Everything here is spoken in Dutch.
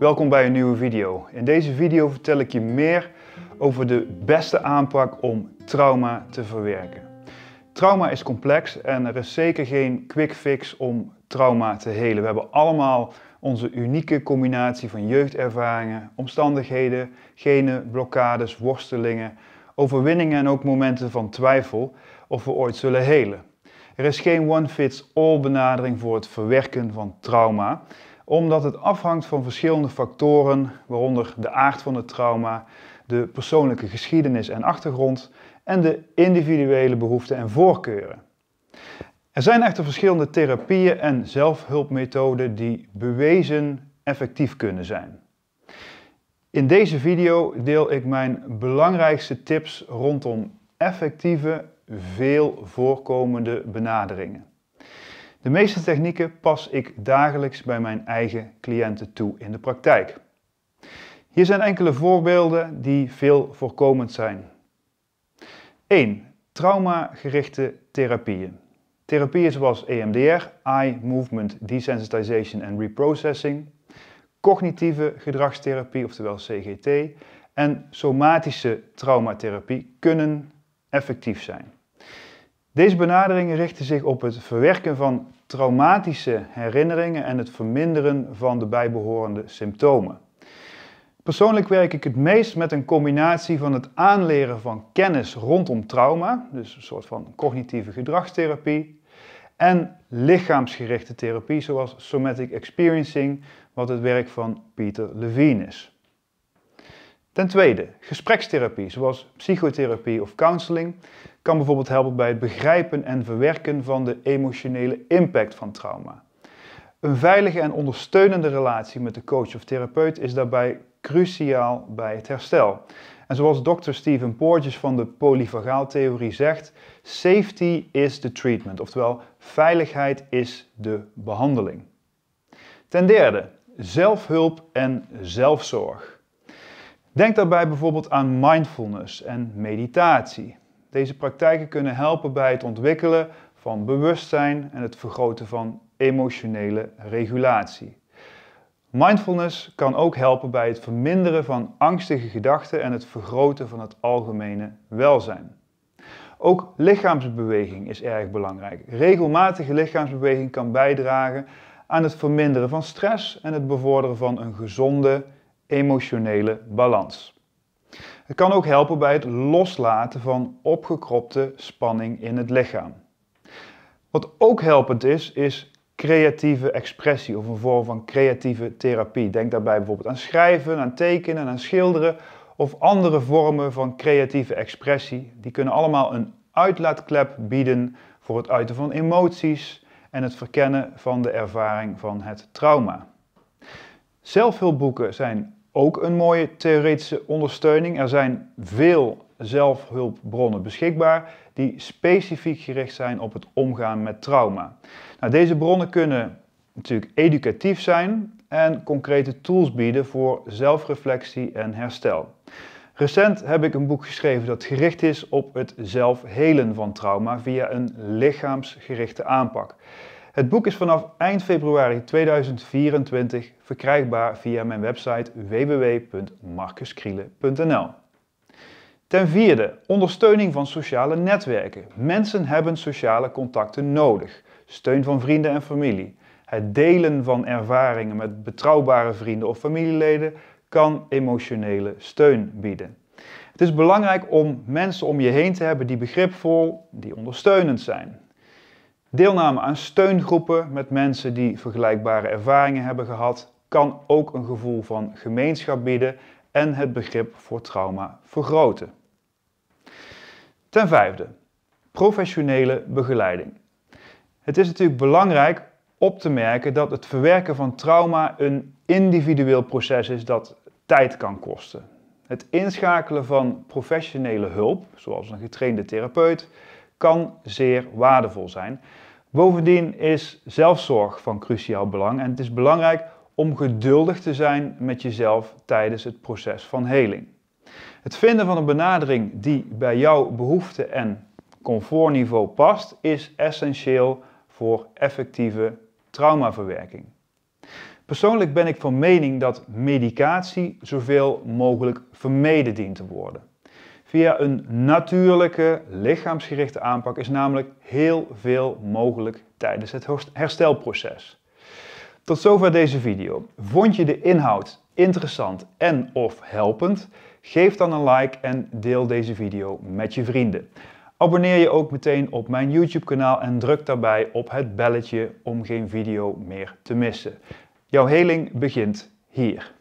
Welkom bij een nieuwe video. In deze video vertel ik je meer over de beste aanpak om trauma te verwerken. Trauma is complex en er is zeker geen quick fix om trauma te helen. We hebben allemaal onze unieke combinatie van jeugdervaringen, omstandigheden, genen, blokkades, worstelingen, overwinningen en ook momenten van twijfel of we ooit zullen helen. Er is geen one-fits-all benadering voor het verwerken van trauma, omdat het afhangt van verschillende factoren, waaronder de aard van het trauma, de persoonlijke geschiedenis en achtergrond en de individuele behoeften en voorkeuren. Er zijn echter verschillende therapieën en zelfhulpmethoden die bewezen effectief kunnen zijn. In deze video deel ik mijn belangrijkste tips rondom effectieve veel voorkomende benaderingen. De meeste technieken pas ik dagelijks bij mijn eigen cliënten toe in de praktijk. Hier zijn enkele voorbeelden die veel voorkomend zijn. 1. Traumagerichte therapieën. Therapieën zoals EMDR, Eye Movement Desensitization and Reprocessing, cognitieve gedragstherapie, oftewel CGT, en somatische traumatherapie kunnen effectief zijn. Deze benaderingen richten zich op het verwerken van traumatische herinneringen en het verminderen van de bijbehorende symptomen. Persoonlijk werk ik het meest met een combinatie van het aanleren van kennis rondom trauma, dus een soort van cognitieve gedragstherapie, en lichaamsgerichte therapie zoals somatic experiencing, wat het werk van Peter Levine is. Ten tweede, gesprekstherapie zoals psychotherapie of counseling kan bijvoorbeeld helpen bij het begrijpen en verwerken van de emotionele impact van trauma. Een veilige en ondersteunende relatie met de coach of therapeut is daarbij cruciaal bij het herstel. En zoals dokter Steven Porges van de polyvagaaltheorie zegt, safety is the treatment, oftewel veiligheid is de behandeling. Ten derde, zelfhulp en zelfzorg. Denk daarbij bijvoorbeeld aan mindfulness en meditatie. Deze praktijken kunnen helpen bij het ontwikkelen van bewustzijn en het vergroten van emotionele regulatie. Mindfulness kan ook helpen bij het verminderen van angstige gedachten en het vergroten van het algemene welzijn. Ook lichaamsbeweging is erg belangrijk. Regelmatige lichaamsbeweging kan bijdragen aan het verminderen van stress en het bevorderen van een gezonde emotionele balans. Het kan ook helpen bij het loslaten van opgekropte spanning in het lichaam. Wat ook helpend is, is creatieve expressie of een vorm van creatieve therapie. Denk daarbij bijvoorbeeld aan schrijven, aan tekenen, aan schilderen of andere vormen van creatieve expressie. Die kunnen allemaal een uitlaatklep bieden voor het uiten van emoties en het verkennen van de ervaring van het trauma. Zelfhulpboeken zijn ook een mooie theoretische ondersteuning. Er zijn veel zelfhulpbronnen beschikbaar die specifiek gericht zijn op het omgaan met trauma. Nou, deze bronnen kunnen natuurlijk educatief zijn en concrete tools bieden voor zelfreflectie en herstel. Recent heb ik een boek geschreven dat gericht is op het zelfhelen van trauma via een lichaamsgerichte aanpak. Het boek is vanaf eind februari 2024 verkrijgbaar via mijn website www.marcuskriele.nl. Ten vierde, ondersteuning van sociale netwerken. Mensen hebben sociale contacten nodig. Steun van vrienden en familie. Het delen van ervaringen met betrouwbare vrienden of familieleden kan emotionele steun bieden. Het is belangrijk om mensen om je heen te hebben die begripvol, die ondersteunend zijn. Deelname aan steungroepen met mensen die vergelijkbare ervaringen hebben gehad, kan ook een gevoel van gemeenschap bieden en het begrip voor trauma vergroten. Ten vijfde, professionele begeleiding. Het is natuurlijk belangrijk op te merken dat het verwerken van trauma een individueel proces is dat tijd kan kosten. Het inschakelen van professionele hulp, zoals een getrainde therapeut, kan zeer waardevol zijn. Bovendien is zelfzorg van cruciaal belang en het is belangrijk om geduldig te zijn met jezelf tijdens het proces van heling. Het vinden van een benadering die bij jouw behoefte en comfortniveau past, is essentieel voor effectieve traumaverwerking. Persoonlijk ben ik van mening dat medicatie zoveel mogelijk vermeden dient te worden. Via een natuurlijke, lichaamsgerichte aanpak is namelijk heel veel mogelijk tijdens het herstelproces. Tot zover deze video. Vond je de inhoud interessant en of helpend? Geef dan een like en deel deze video met je vrienden. Abonneer je ook meteen op mijn YouTube kanaal en druk daarbij op het belletje om geen video meer te missen. Jouw heling begint hier.